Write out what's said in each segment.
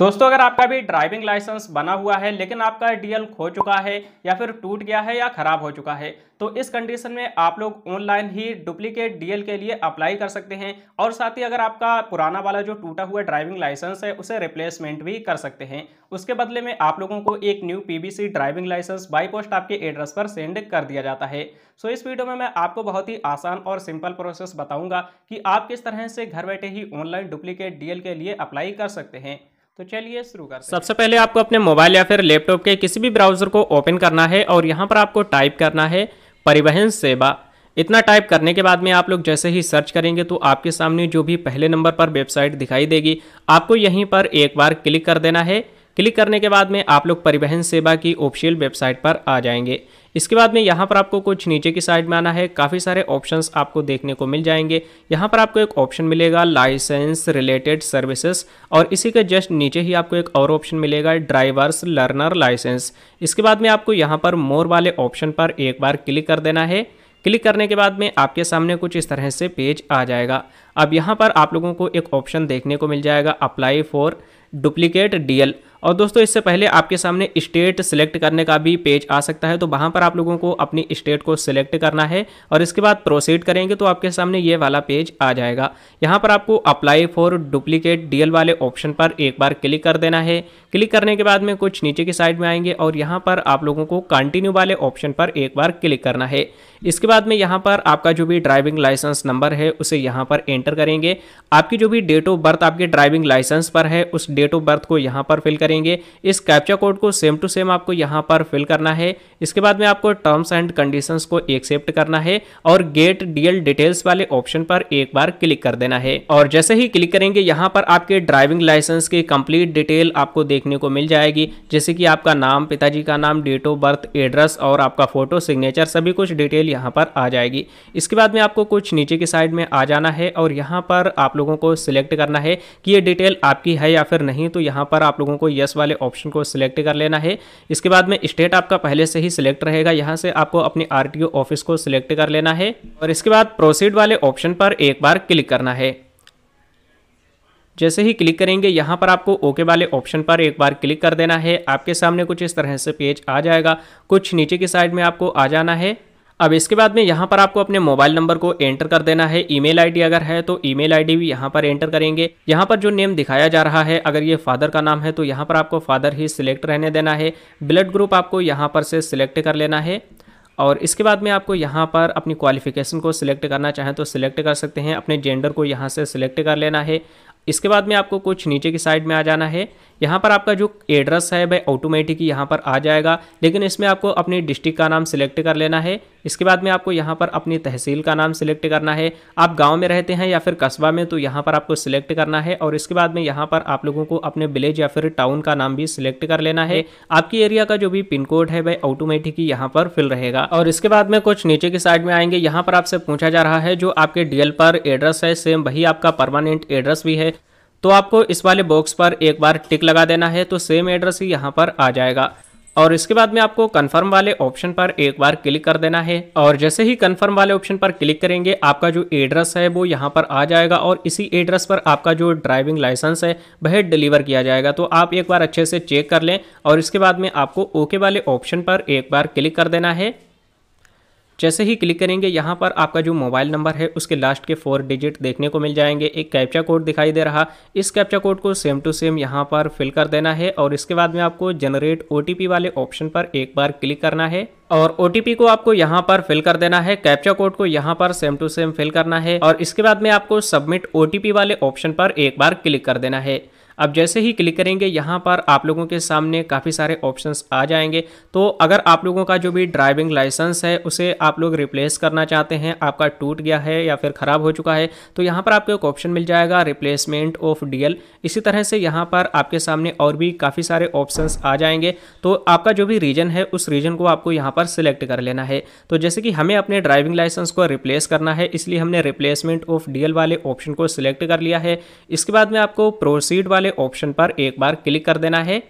दोस्तों अगर आपका भी ड्राइविंग लाइसेंस बना हुआ है लेकिन आपका डीएल खो चुका है या फिर टूट गया है या ख़राब हो चुका है तो इस कंडीशन में आप लोग ऑनलाइन ही डुप्लीकेट डीएल के लिए अप्लाई कर सकते हैं और साथ ही अगर आपका पुराना वाला जो टूटा हुआ ड्राइविंग लाइसेंस है उसे रिप्लेसमेंट भी कर सकते हैं उसके बदले में आप लोगों को एक न्यू पी ड्राइविंग लाइसेंस बाई पोस्ट आपके एड्रेस पर सेंड कर दिया जाता है सो इस वीडियो में मैं आपको बहुत ही आसान और सिंपल प्रोसेस बताऊँगा कि आप किस तरह से घर बैठे ही ऑनलाइन डुप्लीकेट डी के लिए अप्लाई कर सकते हैं तो चलिए शुरू कर सबसे पहले आपको अपने मोबाइल या फिर लैपटॉप के किसी भी ब्राउज़र को ओपन करना है और यहाँ पर आपको टाइप करना है परिवहन सेवा इतना टाइप करने के बाद में आप लोग जैसे ही सर्च करेंगे तो आपके सामने जो भी पहले नंबर पर वेबसाइट दिखाई देगी आपको यहीं पर एक बार क्लिक कर देना है क्लिक करने के बाद में आप लोग परिवहन सेवा की ऑफिशियल वेबसाइट पर आ जाएंगे इसके बाद में यहाँ पर आपको कुछ नीचे की साइड में आना है काफ़ी सारे ऑप्शंस आपको देखने को मिल जाएंगे यहाँ पर आपको एक ऑप्शन मिलेगा लाइसेंस रिलेटेड सर्विसेज और इसी के जस्ट नीचे ही आपको एक और ऑप्शन मिलेगा ड्राइवर्स लर्नर लाइसेंस इसके बाद में आपको यहाँ पर मोर वाले ऑप्शन पर एक बार क्लिक कर देना है क्लिक करने के बाद में आपके सामने कुछ इस तरह से पेज आ जाएगा अब यहाँ पर आप लोगों को एक ऑप्शन देखने को मिल जाएगा अप्लाई फॉर डुप्लीकेट डीएल और दोस्तों इससे पहले आपके सामने स्टेट सिलेक्ट करने का भी पेज आ सकता है तो वहाँ पर आप लोगों को अपनी स्टेट को सिलेक्ट करना है और इसके बाद प्रोसीड करेंगे तो आपके सामने ये वाला पेज आ जाएगा यहाँ पर आपको अप्लाई फॉर डुप्लीकेट डीएल वाले ऑप्शन पर एक बार क्लिक कर देना है क्लिक करने के बाद में कुछ नीचे की साइड में आएंगे और यहाँ पर आप लोगों को कंटिन्यू वाले ऑप्शन पर एक बार क्लिक करना है इसके बाद में यहाँ पर आपका जो भी ड्राइविंग लाइसेंस नंबर है उसे यहाँ पर एंटर करेंगे आपकी जो भी डेट ऑफ बर्थ आपके ड्राइविंग लाइसेंस पर है उस डेट ऑफ बर्थ को यहाँ पर फिल करें करेंगे इस कैप्चा कोड को सेम टू सेम आपको यहाँ पर फिल करना है इसके बाद में आपको टर्म्स एंड कंडीशंस को एक्सेप्ट करना है और गेट डीएल डिटेल्स वाले ऑप्शन पर एक बार क्लिक कर देना है और जैसे ही क्लिक करेंगे यहाँ पर आपके ड्राइविंग लाइसेंस की कंप्लीट डिटेल आपको देखने को मिल जाएगी जैसे कि आपका नाम पिताजी का नाम डेट ऑफ बर्थ एड्रेस और आपका फोटो सिग्नेचर सभी कुछ डिटेल यहाँ पर आ जाएगी इसके बाद में आपको कुछ नीचे की साइड में आ जाना है और यहाँ पर आप लोगों को सिलेक्ट करना है कि ये डिटेल आपकी है या फिर नहीं तो यहाँ पर आप लोगों को यस वाले ऑप्शन को सिलेक्ट कर लेना है इसके बाद में स्टेट आपका पहले से ही सिलेक्ट रहेगा यहाँ से आपको अपनी आर ऑफिस को सिलेक्ट कर लेना है और इसके बाद प्रोसीड वाले ऑप्शन पर एक बार क्लिक करना है जैसे ही क्लिक करेंगे यहाँ पर आपको ओके वाले ऑप्शन पर एक बार क्लिक कर देना है आपके सामने कुछ इस तरह से पेज आ जाएगा कुछ नीचे की साइड में आपको आ जाना है अब इसके बाद में यहाँ पर आपको अपने मोबाइल नंबर को एंटर कर देना है ईमेल आईडी अगर है तो ईमेल आईडी भी यहाँ पर एंटर करेंगे यहाँ पर जो नेम दिखाया जा रहा है अगर ये फादर का नाम है तो यहाँ पर आपको फादर ही सिलेक्ट रहने देना है ब्लड ग्रुप आपको यहाँ पर से सिलेक्ट कर लेना है और इसके बाद में आपको यहाँ पर अपनी क्वालिफिकेशन को सिलेक्ट करना चाहें तो सिलेक्ट कर सकते हैं अपने जेंडर को यहाँ से सिलेक्ट कर लेना है इसके बाद में आपको कुछ नीचे की साइड में आ जाना है यहाँ पर आपका जो एड्रेस है भाई ऑटोमेटिक यहाँ पर आ जाएगा लेकिन इसमें आपको अपने डिस्ट्रिक्ट का नाम सिलेक्ट कर लेना है इसके बाद में आपको यहाँ पर अपनी तहसील का नाम सिलेक्ट करना है आप गांव में रहते हैं या फिर कस्बा में तो यहाँ पर आपको सिलेक्ट करना है और इसके बाद में यहाँ पर आप लोगों को अपने विलेज या फिर टाउन का नाम भी सिलेक्ट कर लेना है आपकी एरिया का जो भी पिन कोड है भाई ऑटोमेटिक ही यहाँ पर फिल रहेगा और इसके बाद में कुछ नीचे की साइड में आएंगे यहाँ पर आपसे पूछा जा रहा है जो आपके डीएल पर एड्रेस है सेम वही आपका परमानेंट एड्रेस भी है तो आपको इस वाले बॉक्स पर एक बार टिक लगा देना है तो सेम एड्रेस ही यहाँ पर आ जाएगा और इसके बाद में आपको कन्फर्म वाले ऑप्शन पर एक बार क्लिक कर देना है और जैसे ही कन्फर्म वाले ऑप्शन पर क्लिक करेंगे आपका जो एड्रेस है वो यहाँ पर आ जाएगा और इसी एड्रेस पर आपका जो ड्राइविंग लाइसेंस है वह डिलीवर किया जाएगा तो आप एक बार अच्छे से चेक कर लें और इसके बाद में आपको ओके वाले ऑप्शन पर एक बार क्लिक कर देना है जैसे ही क्लिक करेंगे यहाँ पर आपका जो मोबाइल नंबर है उसके लास्ट के फोर डिजिट देखने को मिल जाएंगे एक कैप्चा कोड दिखाई दे रहा इस कैप्चा कोड को सेम टू सेम यहाँ पर फिल कर देना है और इसके बाद में आपको जनरेट ओ वाले ऑप्शन पर एक बार क्लिक करना है और ओ को आपको यहाँ पर फिल कर देना है कैप्चा कोड को यहाँ पर सेम टू सेम फिल करना है और इसके बाद में आपको सबमिट ओ वाले ऑप्शन पर एक बार क्लिक कर देना है अब जैसे ही क्लिक करेंगे यहाँ पर आप लोगों के सामने काफ़ी सारे ऑप्शन आ जाएंगे तो अगर आप लोगों का जो भी ड्राइविंग लाइसेंस है उसे आप लोग रिप्लेस करना चाहते हैं आपका टूट गया है या फिर ख़राब हो चुका है तो यहाँ पर आपको एक ऑप्शन मिल जाएगा रिप्लेसमेंट ऑफ डीएल इसी तरह से यहाँ पर आपके सामने और भी काफ़ी सारे ऑप्शन आ जाएंगे तो आपका जो भी रीजन है उस रीजन को आपको यहाँ पर सिलेक्ट कर लेना है तो जैसे कि हमें अपने ड्राइविंग लाइसेंस को रिप्लेस करना है इसलिए हमने रिप्लेसमेंट ऑफ डीएल वाले ऑप्शन को सिलेक्ट कर लिया है इसके बाद में आपको प्रोसीड वाले वाले ऑप्शन पर एक बार क्लिक कर देना है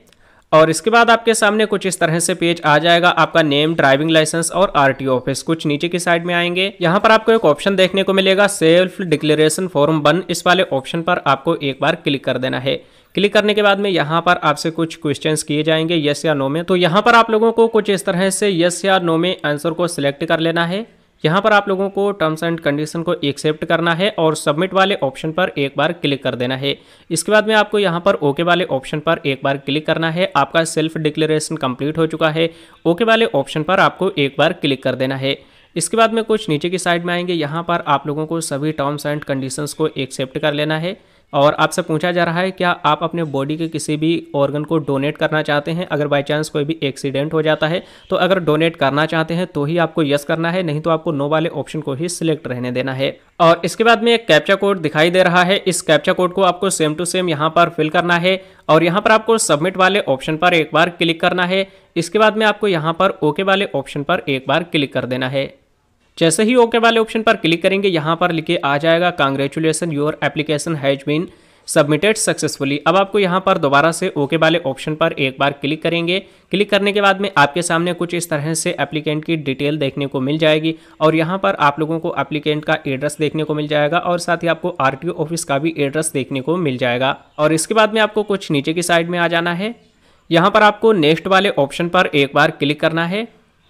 और इसके बाद आपके सामने कुछ इस तरह से पेज आ जाएगा आपका नेम ड्राइविंग लाइसेंस और आरटीओ ऑफिस कुछ नीचे की साइड में आएंगे यहाँ पर आपको एक ऑप्शन देखने को मिलेगा सेल्फ डिक्लेरेशन फॉर्म वन इस वाले ऑप्शन पर आपको एक बार क्लिक कर देना है क्लिक करने के बाद में यहाँ पर आपसे कुछ क्वेश्चंस किए जाएंगे यस या नो में तो यहाँ पर आप लोगों को कुछ इस तरह से यस या नो में आंसर को सिलेक्ट कर लेना है यहाँ पर आप लोगों को टर्म्स एंड कंडीशन को एक्सेप्ट करना है और सबमिट वाले ऑप्शन पर एक बार क्लिक कर देना है इसके बाद में आपको यहाँ पर ओके वाले ऑप्शन पर एक बार क्लिक करना है आपका सेल्फ डिक्लेरेशन कंप्लीट हो चुका है ओके वाले ऑप्शन पर आपको एक बार क्लिक कर देना है इसके बाद में कुछ नीचे की साइड में आएंगे यहाँ पर आप लोगों को सभी टर्म्स एंड कंडीशंस को एक्सेप्ट कर लेना है और आपसे पूछा जा रहा है क्या आप अपने बॉडी के किसी भी ऑर्गन को डोनेट करना चाहते हैं अगर बाई चांस कोई भी एक्सीडेंट हो जाता है तो अगर डोनेट करना चाहते हैं तो ही आपको यस करना है नहीं तो आपको नो वाले ऑप्शन को ही सिलेक्ट रहने देना है और इसके बाद में एक कैप्चा कोड दिखाई दे रहा है इस कैप्चा कोड को आपको सेम टू सेम यहाँ पर फिल करना है और यहाँ पर आपको सबमिट वाले ऑप्शन पर एक बार क्लिक करना है इसके बाद में आपको यहाँ पर ओके वाले ऑप्शन पर एक बार क्लिक कर देना है जैसे ही ओके वाले ऑप्शन पर क्लिक करेंगे यहाँ पर लिखे आ जाएगा congratulation your application has been submitted successfully अब आपको यहाँ पर दोबारा से ओके वाले ऑप्शन पर एक बार क्लिक करेंगे क्लिक करने के बाद में आपके सामने कुछ इस तरह से एप्लीकेंट की डिटेल देखने को मिल जाएगी और यहाँ पर आप लोगों को एप्लीकेंट का एड्रेस देखने को मिल जाएगा और साथ ही आपको आर ऑफिस का भी एड्रेस देखने को मिल जाएगा और इसके बाद में आपको कुछ नीचे की साइड में आ जाना है यहाँ पर आपको नेक्स्ट वाले ऑप्शन पर एक बार क्लिक करना है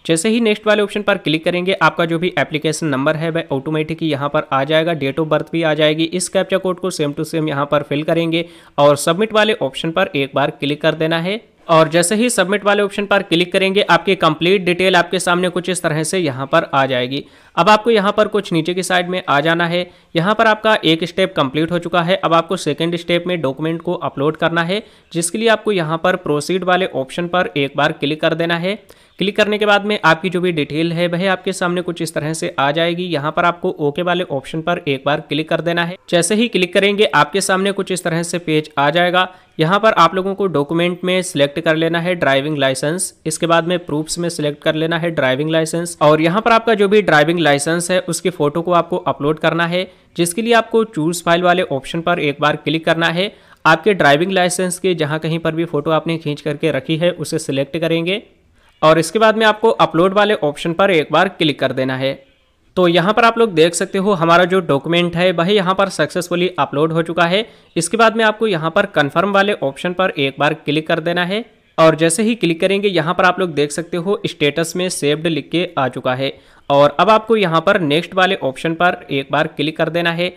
जैसे ही नेक्स्ट वाले ऑप्शन पर क्लिक करेंगे आपका जो भी एप्लीकेशन नंबर है वह ऑटोमेटिक यहाँ पर आ जाएगा डेट ऑफ बर्थ भी आ जाएगी इस कैप्चा कोड को सेम टू सेम यहाँ पर फिल करेंगे और सबमिट वाले ऑप्शन पर एक बार क्लिक कर देना है और जैसे ही सबमिट वाले ऑप्शन पर क्लिक करेंगे आपकी कंप्लीट डिटेल आपके सामने कुछ इस तरह से यहाँ पर आ जाएगी अब आपको यहाँ पर कुछ नीचे की साइड में आ जाना है यहाँ पर आपका एक स्टेप कंप्लीट हो चुका है अब आपको सेकेंड स्टेप में डॉक्यूमेंट को अपलोड करना है जिसके लिए आपको यहाँ पर प्रोसीड वाले ऑप्शन पर एक बार क्लिक कर देना है क्लिक करने के बाद में आपकी जो भी डिटेल है वह आपके सामने कुछ इस तरह से आ जाएगी यहाँ पर आपको ओके वाले ऑप्शन पर एक बार क्लिक कर देना है जैसे ही क्लिक करेंगे आपके सामने कुछ इस तरह से पेज आ जाएगा यहाँ पर आप लोगों को डॉक्यूमेंट में सिलेक्ट कर लेना है ड्राइविंग लाइसेंस इसके बाद में प्रूफ्स में सिलेक्ट कर लेना है ड्राइविंग लाइसेंस और यहाँ पर आपका जो भी ड्राइविंग लाइसेंस है उसकी फोटो को आपको अपलोड करना है जिसके लिए आपको चूज फाइल वाले ऑप्शन पर एक बार क्लिक करना है आपके ड्राइविंग लाइसेंस के जहाँ कहीं पर भी फोटो आपने खींच करके रखी है उसे सिलेक्ट करेंगे और इसके बाद में आपको अपलोड वाले ऑप्शन पर एक बार क्लिक कर देना है तो यहाँ पर आप लोग देख सकते हो हमारा जो डॉक्यूमेंट है वह यहाँ पर सक्सेसफुली अपलोड हो चुका है इसके बाद में आपको यहाँ पर कन्फर्म वाले ऑप्शन पर एक बार क्लिक कर देना है और जैसे ही क्लिक करेंगे यहाँ पर आप लोग देख सकते हो स्टेटस में सेव्ड लिख के आ चुका है और अब आपको यहाँ पर नेक्स्ट वाले ऑप्शन पर एक बार क्लिक कर देना है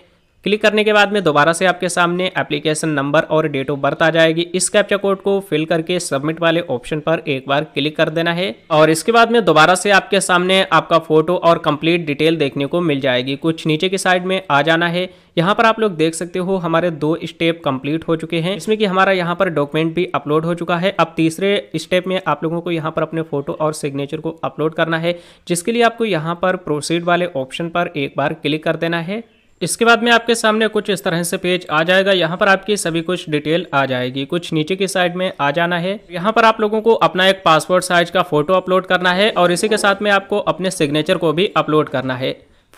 क्लिक करने के बाद में दोबारा से आपके सामने एप्लीकेशन नंबर और डेट ऑफ बर्थ आ जाएगी इस कैप्चा कोड को फिल करके सबमिट वाले ऑप्शन पर एक बार क्लिक कर देना है और इसके बाद में दोबारा से आपके सामने आपका फोटो और कंप्लीट डिटेल देखने को मिल जाएगी कुछ नीचे की साइड में आ जाना है यहाँ पर आप लोग देख सकते हो हमारे दो स्टेप कंप्लीट हो चुके हैं इसमें कि हमारा यहाँ पर डॉक्यूमेंट भी अपलोड हो चुका है अब तीसरे स्टेप में आप लोगों को यहाँ पर अपने फोटो और सिग्नेचर को अपलोड करना है जिसके लिए आपको यहाँ पर प्रोसीड वाले ऑप्शन पर एक बार क्लिक कर देना है इसके बाद में आपके सामने कुछ इस तरह से पेज आ जाएगा यहाँ पर आपकी सभी कुछ डिटेल आ जाएगी कुछ नीचे की साइड में आ जाना है यहाँ पर आप लोगों को अपना एक पासपोर्ट साइज का फोटो अपलोड करना है और इसी के साथ में आपको अपने सिग्नेचर को भी अपलोड करना है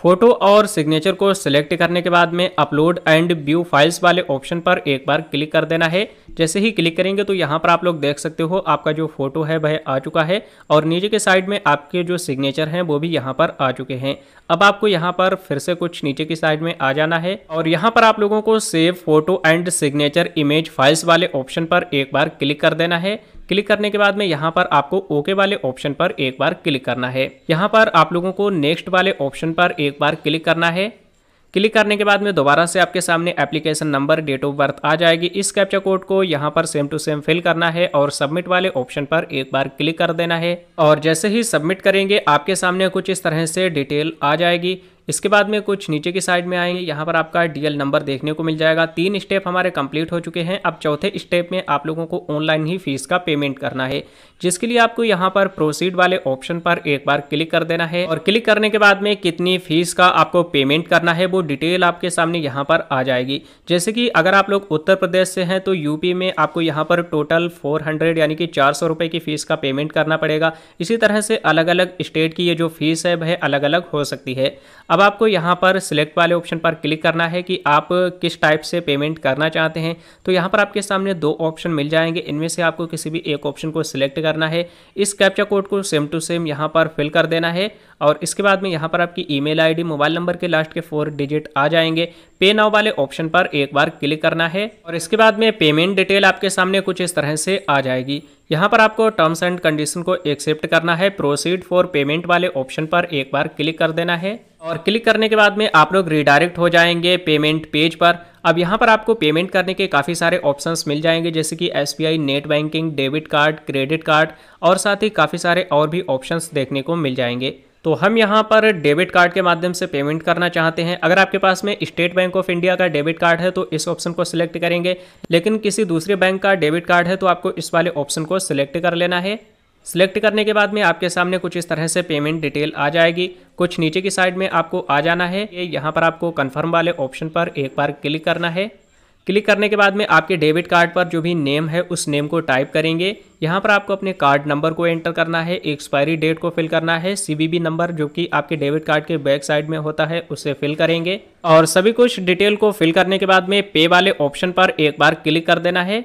फोटो और सिग्नेचर को सिलेक्ट करने के बाद में अपलोड एंड व्यू फाइल्स वाले ऑप्शन पर एक बार क्लिक कर देना है जैसे ही क्लिक करेंगे तो यहाँ पर आप लोग देख सकते हो आपका जो फोटो है वह आ चुका है और नीचे के साइड में आपके जो सिग्नेचर हैं वो भी यहाँ पर आ चुके हैं अब आपको यहाँ पर फिर से कुछ नीचे की साइड में आ जाना है और यहाँ पर आप लोगों को save photo and signature image files वाले ऑप्शन पर एक बार क्लिक कर देना है क्लिक करने के बाद में यहाँ पर आपको ओके वाले ऑप्शन पर एक बार क्लिक करना है यहाँ पर आप लोगों को नेक्स्ट वाले ऑप्शन पर एक बार क्लिक करना है क्लिक करने के बाद में दोबारा से आपके सामने application number date of birth आ जाएगी इस कैप्चा कोड को यहाँ पर सेम टू सेम फिल करना है और सबमिट वाले ऑप्शन पर एक बार क्लिक कर देना है और जैसे ही सबमिट करेंगे आपके सामने कुछ इस तरह से डिटेल आ जाएगी इसके बाद में कुछ नीचे की साइड में आएंगे यहाँ पर आपका डीएल नंबर देखने को मिल जाएगा तीन स्टेप हमारे कंप्लीट हो चुके हैं अब चौथे स्टेप में आप लोगों को ऑनलाइन ही फीस का पेमेंट करना है जिसके लिए आपको यहाँ पर प्रोसीड वाले ऑप्शन पर एक बार क्लिक कर देना है और क्लिक करने के बाद में कितनी फीस का आपको पेमेंट करना है वो डिटेल आपके सामने यहाँ पर आ जाएगी जैसे कि अगर आप लोग उत्तर प्रदेश से हैं तो यूपी में आपको यहाँ पर टोटल फोर यानी कि चार सौ की फीस का पेमेंट करना पड़ेगा इसी तरह से अलग अलग स्टेट की ये जो फीस है वह अलग अलग हो सकती है अब आपको यहाँ पर सिलेक्ट वाले ऑप्शन पर क्लिक करना है कि आप किस टाइप से पेमेंट करना चाहते हैं तो यहाँ पर आपके सामने दो ऑप्शन मिल जाएंगे इनमें से आपको किसी भी एक ऑप्शन को सिलेक्ट करना है इस कैप्चा कोड को सेम टू सेम यहाँ पर फिल कर देना है और इसके बाद में यहाँ पर आपकी ई मेल मोबाइल नंबर के लास्ट के फोर डिजिट आ जाएंगे पे नाउ वाले ऑप्शन पर एक बार क्लिक करना है और इसके बाद में पेमेंट डिटेल आपके सामने कुछ इस तरह से आ जाएगी यहाँ पर आपको टर्म्स एंड कंडीशन को एक्सेप्ट करना है प्रोसीड फॉर पेमेंट वाले ऑप्शन पर एक बार क्लिक कर देना है और क्लिक करने के बाद में आप लोग रिडायरेक्ट हो जाएंगे पेमेंट पेज पर अब यहाँ पर आपको पेमेंट करने के काफ़ी सारे ऑप्शंस मिल जाएंगे जैसे कि एस net banking debit card credit card और साथ ही काफ़ी सारे और भी ऑप्शंस देखने को मिल जाएंगे तो हम यहाँ पर डेबिट कार्ड के माध्यम से पेमेंट करना चाहते हैं अगर आपके पास में स्टेट बैंक ऑफ इंडिया का डेबिट कार्ड है तो इस ऑप्शन को सिलेक्ट करेंगे लेकिन किसी दूसरे बैंक का डेबिट कार्ड है तो आपको इस वाले ऑप्शन को सिलेक्ट कर लेना है सिलेक्ट करने के बाद में आपके सामने कुछ इस तरह से पेमेंट डिटेल आ जाएगी कुछ नीचे की साइड में आपको आ जाना है ये यहाँ पर आपको कन्फर्म वाले ऑप्शन पर एक बार क्लिक करना है क्लिक करने के बाद में आपके डेबिट कार्ड पर जो भी नेम है उस नेम को टाइप करेंगे यहाँ पर आपको अपने कार्ड नंबर को एंटर करना है एक्सपायरी डेट को फिल करना है सीवीबी नंबर जो कि आपके डेबिट कार्ड के बैक साइड में होता है उसे फिल करेंगे और सभी कुछ डिटेल को फिल करने के बाद में पे वाले ऑप्शन पर एक बार क्लिक कर देना है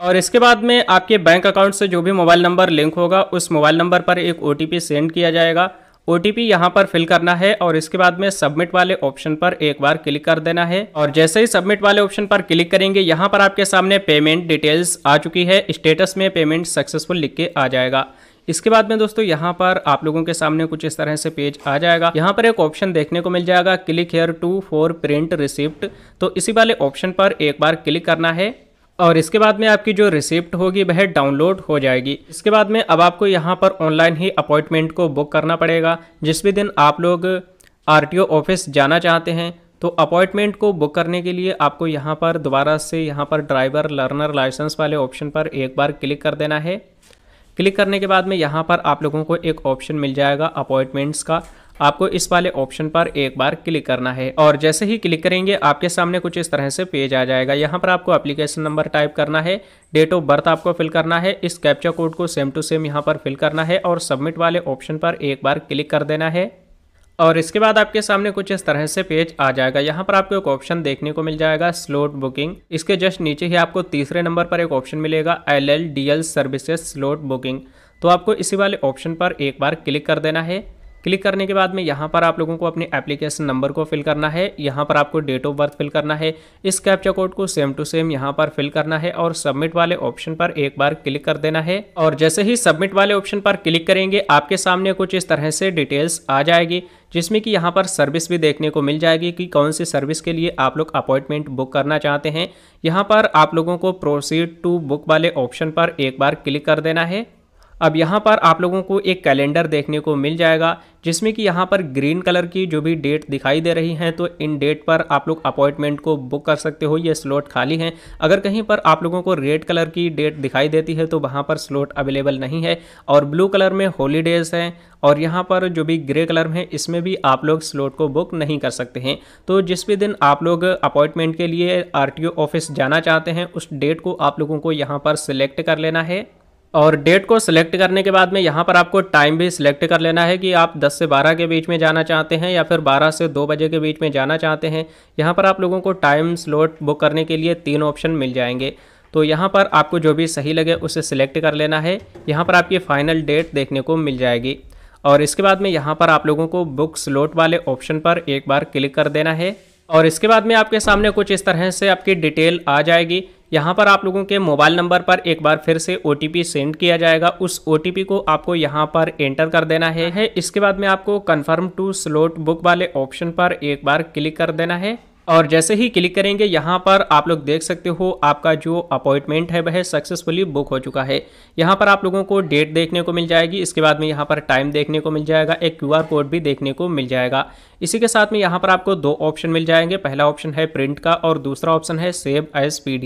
और इसके बाद में आपके बैंक अकाउंट से जो भी मोबाइल नंबर लिंक होगा उस मोबाइल नंबर पर एक ओ सेंड किया जाएगा ओ टी यहाँ पर फिल करना है और इसके बाद में सबमिट वाले ऑप्शन पर एक बार क्लिक कर देना है और जैसे ही सबमिट वाले ऑप्शन पर क्लिक करेंगे यहाँ पर आपके सामने पेमेंट डिटेल्स आ चुकी है स्टेटस में पेमेंट सक्सेसफुल लिख के आ जाएगा इसके बाद में दोस्तों यहाँ पर आप लोगों के सामने कुछ इस तरह से पेज आ जाएगा यहाँ पर एक ऑप्शन देखने को मिल जाएगा click here to for print receipt तो इसी वाले ऑप्शन पर एक बार क्लिक करना है और इसके बाद में आपकी जो रिसिप्ट होगी वह डाउनलोड हो जाएगी इसके बाद में अब आपको यहाँ पर ऑनलाइन ही अपॉइंटमेंट को बुक करना पड़ेगा जिस भी दिन आप लोग आर ऑफिस जाना चाहते हैं तो अपॉइंटमेंट को बुक करने के लिए आपको यहाँ पर दोबारा से यहाँ पर ड्राइवर लर्नर लाइसेंस वाले ऑप्शन पर एक बार क्लिक कर देना है क्लिक करने के बाद में यहाँ पर आप लोगों को एक ऑप्शन मिल जाएगा अपॉइंटमेंट्स का आपको इस वाले ऑप्शन पर एक बार क्लिक करना है और जैसे ही क्लिक करेंगे आपके सामने कुछ इस तरह से पेज आ जाएगा यहाँ पर आपको एप्लीकेशन नंबर टाइप करना है डेट ऑफ बर्थ आपको फिल करना है इस कैप्चा कोड को सेम टू सेम यहाँ पर फिल करना है और सबमिट वाले ऑप्शन पर एक बार क्लिक कर देना है और इसके बाद आपके सामने कुछ इस तरह से पेज आ जाएगा यहाँ पर आपको एक ऑप्शन देखने को मिल जाएगा स्लोट बुकिंग इसके जस्ट नीचे ही आपको तीसरे नंबर पर एक ऑप्शन मिलेगा L L D L services slot booking तो आपको इसी वाले ऑप्शन पर एक बार क्लिक कर देना है क्लिक करने के बाद में यहाँ पर आप लोगों को अपने एप्लीकेशन नंबर को फिल करना है यहाँ पर आपको डेट ऑफ बर्थ फिल करना है इस कैप्चा कोड को सेम टू सेम यहाँ पर फिल करना है और सबमिट वाले ऑप्शन पर एक बार क्लिक कर देना है और जैसे ही सबमिट वाले ऑप्शन पर क्लिक करेंगे आपके सामने कुछ इस तरह से डिटेल्स आ जाएगी जिसमें कि यहाँ पर सर्विस भी देखने को मिल जाएगी कि कौन सी सर्विस के लिए आप लोग अपॉइंटमेंट बुक करना चाहते हैं यहाँ पर आप लोगों को प्रोसीड टू बुक वाले ऑप्शन पर एक बार क्लिक कर देना है अब यहाँ पर आप लोगों को एक कैलेंडर देखने को मिल जाएगा जिसमें कि यहाँ पर ग्रीन कलर की जो भी डेट दिखाई दे रही हैं तो इन डेट पर आप लोग अपॉइंटमेंट को बुक कर सकते हो ये स्लॉट खाली हैं अगर कहीं पर आप लोगों को रेड कलर की डेट दिखाई देती है तो वहाँ पर स्लॉट अवेलेबल नहीं है और ब्लू कलर में हॉलीडेज़ हैं और यहाँ पर जो भी ग्रे कलर में इसमें भी आप लोग स्लॉट को बुक नहीं कर सकते हैं तो जिस भी दिन आप लोग अपॉइंटमेंट के लिए आर ऑफिस जाना चाहते हैं उस डेट को आप लोगों को यहाँ पर सिलेक्ट कर लेना है और डेट को सिलेक्ट करने के बाद में यहाँ पर आपको टाइम भी सिलेक्ट कर लेना है कि आप 10 से 12 के बीच में जाना चाहते हैं या फिर 12 से 2 बजे के बीच में जाना चाहते हैं यहाँ पर आप लोगों को टाइम स्लॉट बुक करने के लिए तीन ऑप्शन मिल जाएंगे तो यहाँ पर आपको जो भी सही लगे उसे सिलेक्ट कर लेना है यहाँ पर आपकी फ़ाइनल डेट देखने को मिल जाएगी और इसके बाद में यहाँ पर आप लोगों को बुक स्लॉट वाले ऑप्शन पर एक बार क्लिक कर देना है और इसके बाद में आपके सामने कुछ इस तरह से आपकी डिटेल आ जाएगी यहाँ पर आप लोगों के मोबाइल नंबर पर एक बार फिर से ओ सेंड किया जाएगा उस ओ को आपको यहाँ पर एंटर कर देना है इसके बाद में आपको कन्फर्म टू स्लोट बुक वाले ऑप्शन पर एक बार क्लिक कर देना है और जैसे ही क्लिक करेंगे यहाँ पर आप लोग देख सकते हो आपका जो अपॉइंटमेंट है वह सक्सेसफुली बुक हो चुका है यहाँ पर आप लोगों को डेट देखने को मिल जाएगी इसके बाद में यहाँ पर टाइम देखने को मिल जाएगा एक क्यू कोड भी देखने को मिल जाएगा इसी के साथ में यहाँ पर आपको दो ऑप्शन मिल जाएंगे पहला ऑप्शन है प्रिंट का और दूसरा ऑप्शन है सेव एज पी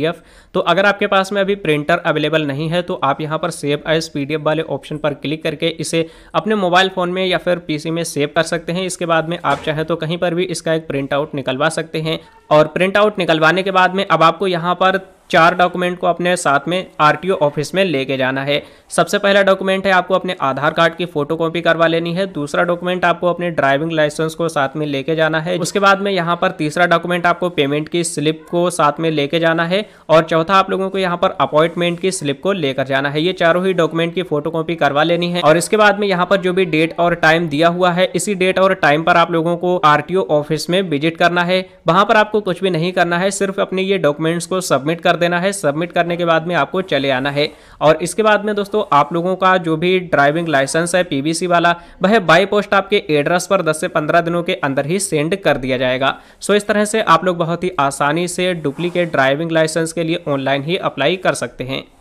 तो अगर आपके पास में अभी प्रिंटर अवेलेबल नहीं है तो आप यहाँ पर सेव एज पी वाले ऑप्शन पर क्लिक करके इसे अपने मोबाइल फ़ोन में या फिर पी में सेव कर सकते हैं इसके बाद में आप चाहें तो कहीं पर भी इसका एक प्रिंट आउट निकलवा सकते हैं हैं और प्रिंट आउट निकलवाने के बाद में अब आपको यहाँ पर चार डॉक्यूमेंट को अपने साथ में आरटीओ ऑफिस में लेके जाना है सबसे पहला डॉक्यूमेंट है आपको अपने आधार कार्ड की फोटो कॉपी करवा लेनी है दूसरा डॉक्यूमेंट आपको अपने ड्राइविंग लाइसेंस को साथ में लेके जाना है उसके बाद में यहाँ पर तीसरा डॉक्यूमेंट आपको पेमेंट की स्लिप को साथ में लेके जाना है और चौथा आप लोगों को यहाँ पर अपॉइंटमेंट की स्लिप को लेकर जाना है ये चारों ही डॉक्यूमेंट की फोटो कॉपी करवा लेनी है और इसके बाद में यहाँ पर जो भी डेट और टाइम दिया हुआ है इसी डेट और टाइम पर आप लोगों को आर ऑफिस में विजिट करना है वहां पर आपको कुछ भी नहीं करना है सिर्फ अपने ये डॉक्यूमेंट्स को सबमिट कर देना है सबमिट करने के बाद में आपको चले आना है और इसके बाद में दोस्तों आप लोगों का जो भी ड्राइविंग लाइसेंस है पीबीसी वाला वह बाई पोस्ट आपके एड्रेस पर 10 से 15 दिनों के अंदर ही सेंड कर दिया जाएगा सो इस तरह से आप लोग बहुत ही आसानी से डुप्लीकेट ड्राइविंग लाइसेंस के लिए ऑनलाइन ही अप्लाई कर सकते हैं